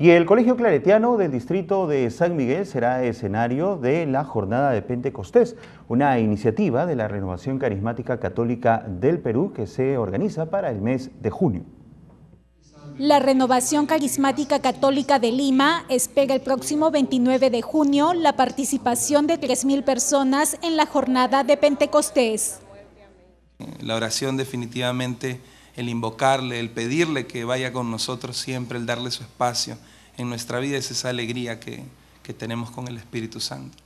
Y el Colegio Claretiano del Distrito de San Miguel será escenario de la Jornada de Pentecostés, una iniciativa de la Renovación Carismática Católica del Perú que se organiza para el mes de junio. La Renovación Carismática Católica de Lima espera el próximo 29 de junio la participación de 3.000 personas en la Jornada de Pentecostés. La oración definitivamente el invocarle, el pedirle que vaya con nosotros siempre, el darle su espacio en nuestra vida, es esa alegría que, tenemos con el Espíritu Santo.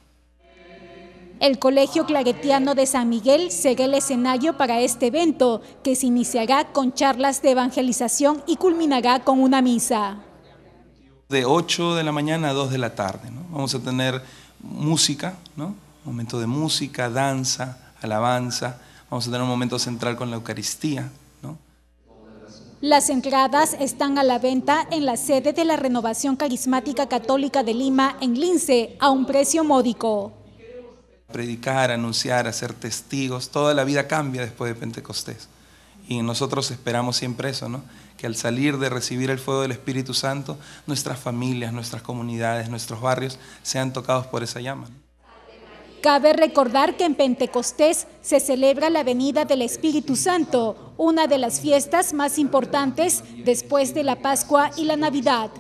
El Colegio Claretiano de San Miguel será el escenario para este evento, que se iniciará con charlas de evangelización y culminará con una misa. De 8 de la mañana a 2 de la tarde. Vamos a tener música, ¿no? momento de música, danza, alabanza. Vamos a tener un momento central con la Eucaristía, las entradas están a la venta en la sede de la Renovación Carismática Católica de Lima, en Lince, a un precio módico. Predicar, anunciar, hacer testigos, toda la vida cambia después de Pentecostés. Y nosotros esperamos siempre eso, ¿no? Que al salir de recibir el fuego del Espíritu Santo, nuestras familias, nuestras comunidades, nuestros barrios sean tocados por esa llama. Cabe recordar que en Pentecostés se celebra la venida del Espíritu Santo, una de las fiestas más importantes después de la Pascua y la Navidad.